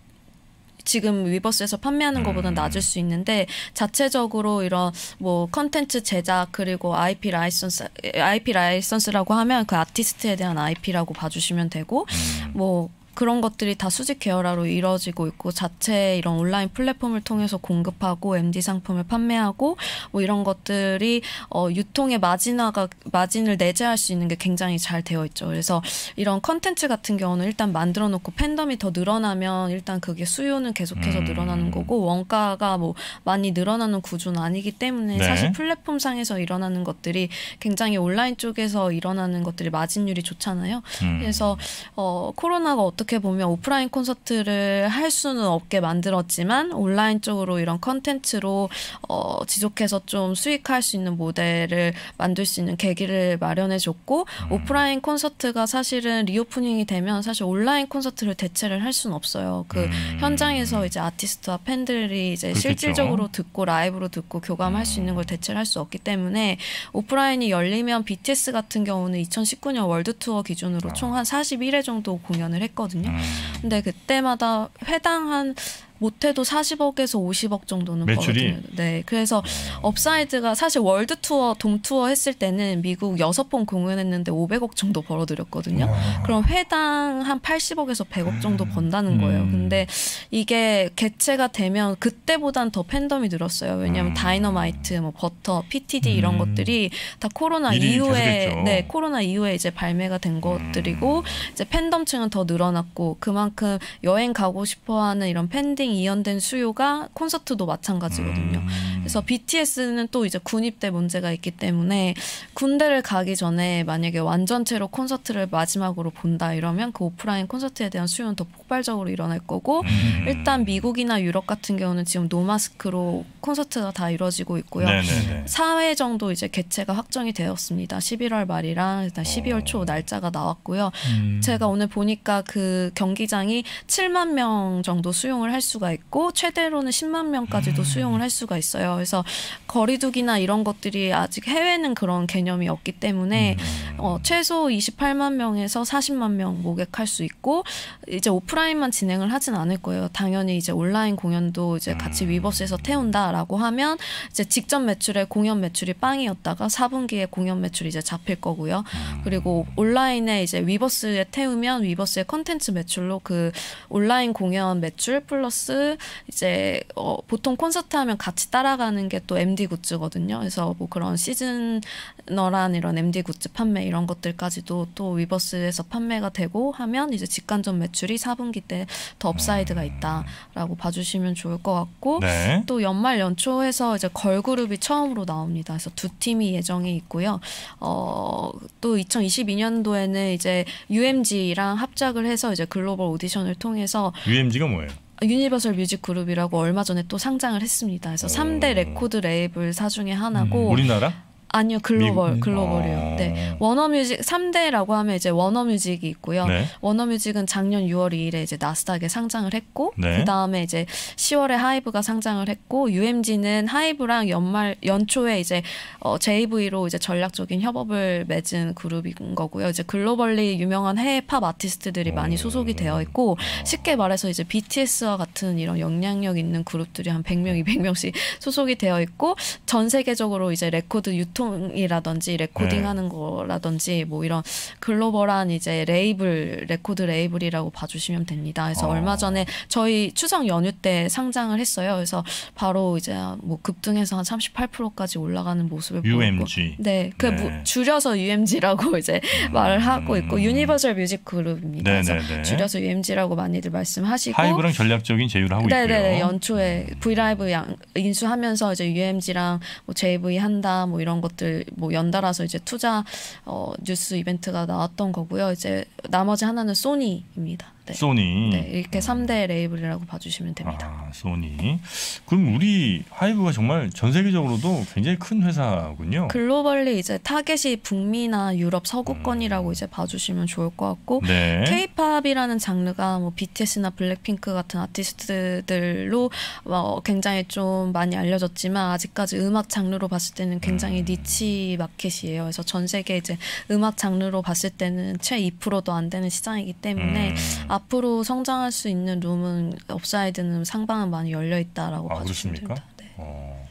지금 위버스에서 판매하는 것보다 음. 낮을 수 있는데 자체적으로 이런 뭐 컨텐츠 제작 그리고 IP 라이선스 IP 라이선스라고 하면 그 아티스트에 대한 IP라고 봐주시면 되고 음. 뭐 그런 것들이 다 수직 계열화로 이루어지고 있고 자체 이런 온라인 플랫폼을 통해서 공급하고 MD 상품을 판매하고 뭐 이런 것들이 어, 유통의 마진화가 마진을 내재할 수 있는 게 굉장히 잘 되어 있죠. 그래서 이런 컨텐츠 같은 경우는 일단 만들어 놓고 팬덤이 더 늘어나면 일단 그게 수요는 계속해서 음. 늘어나는 거고 원가가 뭐 많이 늘어나는 구조는 아니기 때문에 네. 사실 플랫폼상에서 일어나는 것들이 굉장히 온라인 쪽에서 일어나는 것들이 마진율이 좋잖아요. 음. 그래서 어, 코로나가 어떻게 어떻게 보면 오프라인 콘서트를 할 수는 없게 만들었지만 온라인 쪽으로 이런 컨텐츠로 어, 지속해서 좀 수익할 수 있는 모델을 만들 수 있는 계기를 마련해 줬고 음. 오프라인 콘서트가 사실은 리오프닝이 되면 사실 온라인 콘서트를 대체를 할 수는 없어요. 그 음. 현장에서 이제 아티스트와 팬들이 이제 그렇 실질적으로 듣고 라이브로 듣고 교감할 수 있는 걸 음. 대체를 할수 없기 때문에 오프라인이 열리면 BTS 같은 경우는 2019년 월드 투어 기준으로 아. 총한 41회 정도 공연을 했거든요. 했거든요. 음. 근데 그때마다 회당 한 못해도 40억에서 50억 정도는 매출이? 벌어요 네, 그래서 어. 업사이드가 사실 월드 투어, 동 투어 했을 때는 미국 6번 공연했는데 500억 정도 벌어들였거든요. 와. 그럼 회당 한 80억에서 100억 정도 음. 번다는 거예요. 음. 근데 이게 개체가 되면 그때보단 더 팬덤이 늘었어요. 왜냐하면 음. 다이너마이트, 뭐 버터, PTD 이런 음. 것들이 다 코로나 이후에 계속했죠. 네 코로나 이후에 이제 발매가 된 음. 것들이고 이제 팬덤층은 더 늘어났고 그만큼 여행 가고 싶어하는 이런 팬딩 일생 이연된 수요가 콘서트도 마찬가지거든요. 음. 그래서 BTS는 또 이제 군입대 문제가 있기 때문에 군대를 가기 전에 만약에 완전체로 콘서트를 마지막으로 본다 이러면 그 오프라인 콘서트에 대한 수요는 더 폭발적으로 일어날 거고 음. 일단 미국이나 유럽 같은 경우는 지금 노마스크로 콘서트가 다 이루어지고 있고요. 네네네. 4회 정도 이제 개최가 확정이 되었습니다. 11월 말이랑 일단 12월 초 어. 날짜가 나왔고요. 음. 제가 오늘 보니까 그 경기장이 7만 명 정도 수용을 할수 수가 있고 최대로는 10만 명까지도 음. 수용을 할 수가 있어요. 그래서 거리두기나 이런 것들이 아직 해외는 그런 개념이 없기 때문에 음. 어, 최소 28만 명에서 40만 명 모객할 수 있고 이제 오프라인만 진행을 하진 않을 거예요. 당연히 이제 온라인 공연도 이제 같이 음. 위버스에서 태운다라고 하면 이제 직전 매출에 공연 매출이 빵이었다가 4분기에 공연 매출이 이제 잡힐 거고요. 그리고 온라인에 이제 위버스에 태우면 위버스의 컨텐츠 매출로 그 온라인 공연 매출 플러스 플러스 이제 어, 보통 콘서트 하면 같이 따라가는 게 또 MD 굿즈거든요. 그래서 뭐 그런 시즌너란 이런 MD 굿즈 판매 이런 것들까지도 또 위버스에서 판매가 되고 하면 이제 직간접 매출이 4분기 때 더 업사이드가 있다라고 봐주시면 좋을 것 같고 네. 또 연말 연초에서 이제 걸그룹이 처음으로 나옵니다. 그래서 두 팀이 예정이 있고요. 어, 또 2022년도에는 이제 UMG랑 합작을 해서 이제 글로벌 오디션을 통해서 UMG가 뭐예요? 유니버설 뮤직 그룹이라고 얼마 전에 또 상장을 했습니다. 그래서 오. 3대 레코드 레이블 사 중에 하나고 음, 우리나라? 아니요 글로벌 미 글로벌이요. 아. 네 워너뮤직 3대라고 하면 이제 워너뮤직이 있고요. 네. 워너뮤직은 작년 6월 2일에 이제 나스닥에 상장을 했고 네. 그 다음에 이제 10월에 하이브가 상장을 했고 UMG는 하이브랑 연말 연초에 이제 어, JV로 이제 전략적인 협업을 맺은 그룹인 거고요. 이제 글로벌리 유명한 해외 팝 아티스트들이 많이 소속이 되어 있고 쉽게 말해서 이제 BTS와 같은 이런 영향력 있는 그룹들이 한 100명, 200명씩 소속이 되어 있고 전 세계적으로 이제 레코드 유통 소통이라든지 레코딩하는 네. 거라든지 뭐 이런 글로벌한 이제 레이블 레코드 레이블이라고 봐주시면 됩니다. 그래서 어. 얼마 전에 저희 추석 연휴 때 상장을 했어요. 그래서 바로 이제 뭐 급등해서 한 38%까지 올라가는 모습을 UMG. 보고 네, 그 네. 줄여서 UMG라고 이제 음. 말을 하고 있고 유니버설 뮤직 그룹입니다. 그래서 네, 네. 줄여서 UMG라고 많이들 말씀하시고 하이브랑 전략적인 제휴를 하고 네네네. 네, 있고요. 연초에 V라이브 음. 양, 인수하면서 이제 UMG랑 뭐 JV 한다 뭐 이런 것 것들 뭐 연달아서 이제 투자 어, 뉴스 이벤트가 나왔던 거고요. 이제 나머지 하나는 소니입니다. 네. 소니. 네, 이렇게 3대 레이블이라고 봐주시면 됩니다. 아, 소니. 그럼 우리 하이브가 정말 전 세계적으로도 굉장히 큰 회사군요. 글로벌리 이제 타겟이 북미나 유럽 서구권이라고 음. 이제 봐주시면 좋을 것 같고 네. K-팝이라는 장르가 뭐 BTS나 블랙핑크 같은 아티스트들로 뭐 굉장히 좀 많이 알려졌지만 아직까지 음악 장르로 봤을 때는 굉장히 음. 니치 마켓이에요. 그래서 전 세계 이제 음악 장르로 봤을 때는 최 2%도 안 되는 시장이기 때문에 음. 아, 앞으로 성장할 수 있는 룸은 업사이드는 상방은 많이 열려 있다라고 아, 시면 그렇습니까? 네. 어,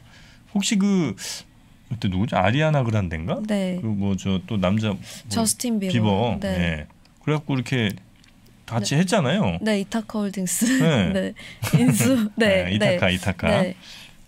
혹시 그 그때 누구지 아리아나 그란데인가? 네. 그리고 뭐저또 남자 뭐 저스틴 비버. 비버. 네. 네. 그래갖고 이렇게 같이 네. 했잖아요. 네, 이타카 홀딩스. 네. 네. 인수. 네. 아, 이타카, 네. 이타카.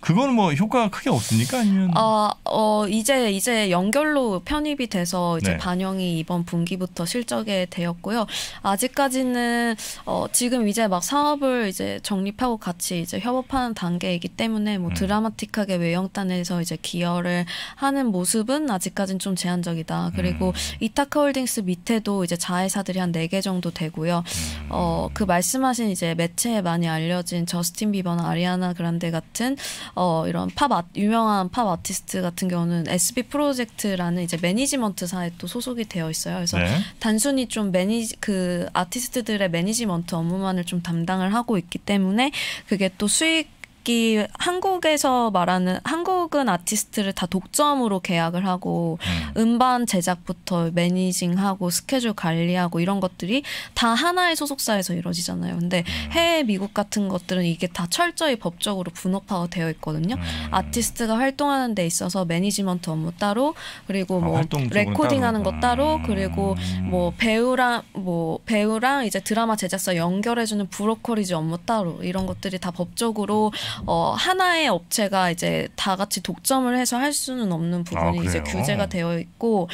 그건 뭐 효과가 크게 없습니까 아니면? 어, 어 이제 이제 연결로 편입이 돼서 이제 네. 반영이 이번 분기부터 실적에 되었고요. 아직까지는 어, 지금 이제 막 사업을 이제 정립하고 같이 이제 협업하는 단계이기 때문에 뭐 음. 드라마틱하게 외형단에서 이제 기여를 하는 모습은 아직까지는 좀 제한적이다. 그리고 음. 이타카홀딩스 밑에도 이제 자회사들이 한네개 정도 되고요. 음. 어그 말씀하신 이제 매체에 많이 알려진 저스틴 비버나 아리아나 그란데 같은 어, 이런 팝 아, 유명한 팝 아티스트 같은 경우는 SB 프로젝트라는 이제 매니지먼트사에 또 소속이 되어 있어요. 그래서 네. 단순히 좀 매니지 그 아티스트들의 매니지먼트 업무만을 좀 담당을 하고 있기 때문에 그게 또 수익 악기 한국에서 말하는 한국은 아티스트를 다 독점으로 계약을 하고 음. 반 제작부터 매니징하고 스케줄 관리하고 이런 것들이 다 하나의 소속사에서 이루어지잖아요. 근데 음. 해외 미국 같은 것들은 이게 다 철저히 법적으로 분업화가 되어 있거든요. 음. 아티스트가 활동하는 데 있어서 매니지먼트 업무 따로 그리고 아, 뭐 아, 레코딩하는 것 따로 그리고 음. 뭐 배우랑 뭐 배우랑 이제 드라마 제작사 연결해주는 브로커리즈 업무 따로 이런 것들이 다 법적으로 어, 하나의 업체가 이제 다 같이 독점을 해서 할 수는 없는 아, 부분이 아, 이제 규제가 되어 있고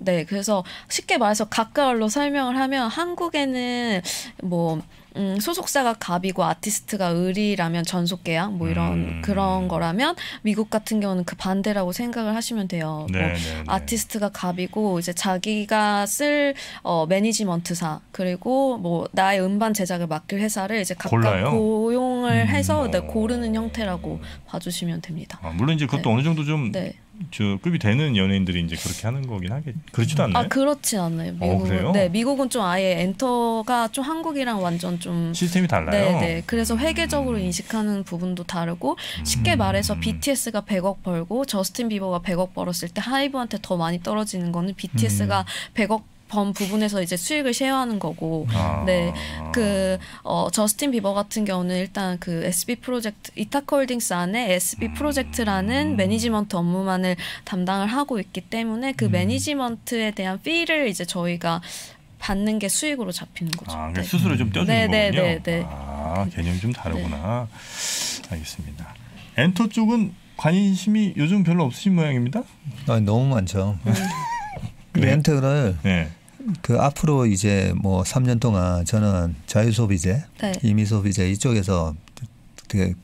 네, 그래서 쉽게 말해서 가까울로 설명을 하면 한국에는 뭐 음, 소속사가 갑이고 아티스트가 을이라면 전속 계약 뭐 이런 음. 그런 거라면 미국 같은 경우는 그 반대라고 생각을 하시면 돼요. 뭐 네, 네, 네. 아티스트가 갑이고 이제 자기가 쓸 어, 매니지먼트사 그리고 뭐 나의 음반 제작을 맡길 회사를 이제 각각 골라요? 고용을 음, 해서 네, 어. 고르는 형태라고 봐주시면 됩니다. 아, 물론 이제 그것도 어느 정도 좀저 급이 되는 연예인들이 이제 그렇게 하는 거긴 하겠. 그렇지도 않나아 그렇지 않아요. 어, 미국은 어, 네 미국은 좀 아예 엔터가 좀 한국이랑 완전 좀 시스템이 달라요. 네, 네. 그래서 회계적으로 음. 인식하는 부분도 다르고 쉽게 음. 말해서 BTS가 100억 벌고 저스틴 비버가 100억 벌었을 때 하이브한테 더 많이 떨어지는 거는 BTS가 음. 100억 범 부분에서 이제 수익을 쉐어하는 거고 아. 네그 어, 저스틴 비버 같은 경우는 일단 그 SB 프로젝트 이타콜딩스 안에 SB 음. 프로젝트라는 음. 매니지먼트 업무만을 담당을 하고 있기 때문에 그 음. 매니지먼트에 대한 피를 이제 저희가 받는 게 수익으로 잡히는 거죠. 아, 그러니까 네. 수수료 좀 떼주는 네, 네, 거군요. 네, 네, 아, 개념이 좀 다르구나. 네. 알겠습니다. 엔터 쪽은 관심이 요즘 별로 없으신 모양입니다. 아, 너무 많죠. 그엔터를 음. 네. 네. 그 앞으로 이제 뭐 3년 동안 저는 자유소비재, 네. 임의소비재 이쪽에서 되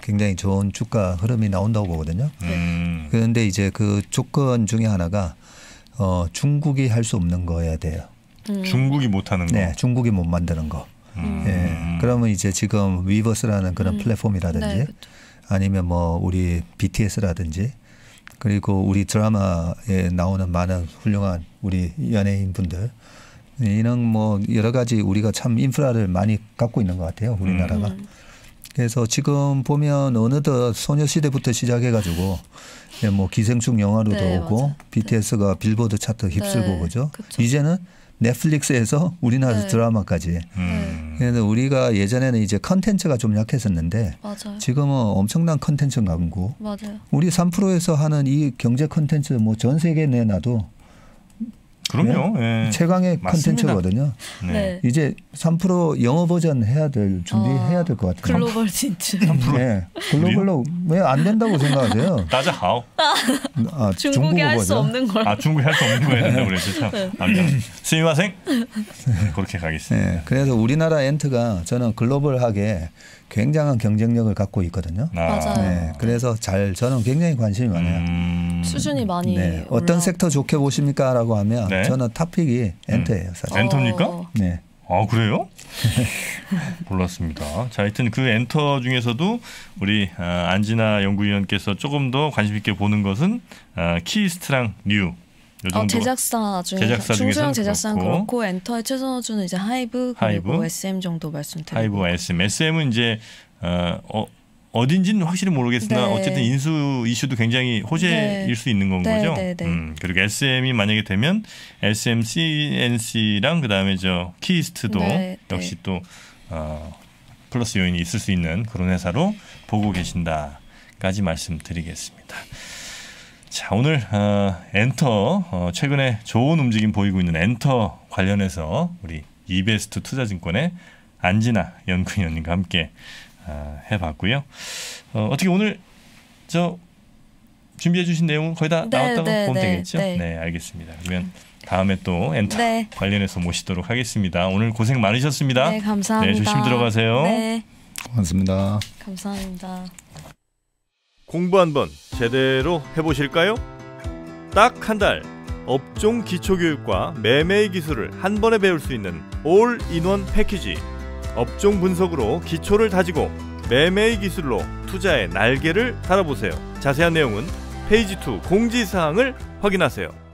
굉장히 좋은 주가 흐름이 나온다고 보거든요. 네. 음. 그런데 이제 그 조건 중에 하나가 어, 중국이 할 수 없는 거여야 돼요. 음. 중국이 못 하는 거. 네, 중국이 못 만드는 거. 음. 예. 그러면 이제 지금 위버스라는 그런 음. 플랫폼이라든지 네, 아니면 뭐 우리 BTS라든지 그리고 우리 드라마에 나오는 많은 훌륭한 우리 연예인분들 이런 뭐 여러 가지 우리가 참 인프라를 많이 갖고 있는 것 같아요 우리나라가. 음. 그래서 지금 보면 어느덧 소녀시대부터 시작해가지고 뭐 기생충 영화로도 네, 오고 맞아. 네. BTS가 빌보드 차트 휩쓸고 네, 그죠. 그쵸. 이제는 넷플릭스에서 우리나라 네. 드라마까지. 음. 그래서 우리가 예전에는 이제 컨텐츠가 좀 약했었는데 맞아요. 지금은 엄청난 컨텐츠 광고. 맞아요. 우리 3프로에서 하는 이 경제 컨텐츠 뭐 전 세계 내놔도 그럼요. 네. 예. 최강의 컨텐츠거든요. 네. 네. 이제 3% 영어 버전 해야 될 준비해야 어, 될것 같아요. 글로벌 진출. 네. 글로벌로 왜 안 된다고 생각하세요? 따자하오. 아, 아 중국이 할 수 없는 걸. 아 중국이 할 수 없는 거에 된다고 그랬죠. 참. 네. 스생 네, 그렇게 가겠습니다. 네. 그래서 우리나라 엔트가 저는 글로벌하게 굉장한 경쟁력을 갖고 있거든요. 아. 네, 그래서 잘 저는 굉장히 관심이 많아요. 음. 수준이 많이 네. 어떤 섹터 좋게 보십니까라고 하면 네? 저는 탑픽이 음. 엔터예요. 사실. 어. 엔터입니까? 어. 네. 아 그래요? 몰랐습니다. 자, 하여튼 그 엔터 중에서도 우리 아, 안진아 연구위원께서 조금 더 관심 있게 보는 것은 아, 키스트랑 뉴 어, 제작사 중에 제작사 중소형 제작사는 그렇고, 엔터의 최선호주는 이제 하이브 그리고 하이브, SM 정도 말씀드리고 하이브 SM SM은 이제 어, 어 어딘지는 확실히 모르겠으나 네. 어쨌든 인수 이슈도 굉장히 호재일 네. 수 있는 건 네, 거죠. 네, 네. 음, 그리고 SM이 만약에 되면 SM CNC랑 그다음에 저 키이스트도 네, 역시 또 어, 플러스 요인이 있을 수 있는 그런 회사로 보고 계신다까지 말씀드리겠습니다. 자 오늘 어, 엔터 어, 최근에 좋은 움직임 보이고 있는 엔터 관련해서 우리 이베스트 투자증권의 안진아 연구위원님과 함께 어, 해봤고요. 어, 떻게 오늘 저 준비해주신 내용은 거의 다 네, 나왔다고 네, 보면 네, 되겠죠? 네. 네 알겠습니다. 그러면 다음에 또 엔터 네. 관련해서 모시도록 하겠습니다. 오늘 고생 많으셨습니다. 네, 감사합니다. 네, 조심 들어가세요. 고맙습니다. 감사합니다. 공부 한번 제대로 해보실까요? 딱 한 달 업종 기초교육과 매매의 기술을 한 번에 배울 수 있는 올인원 패키지 업종 분석으로 기초를 다지고 매매의 기술로 투자의 날개를 달아보세요 자세한 내용은 페이지 2 공지사항을 확인하세요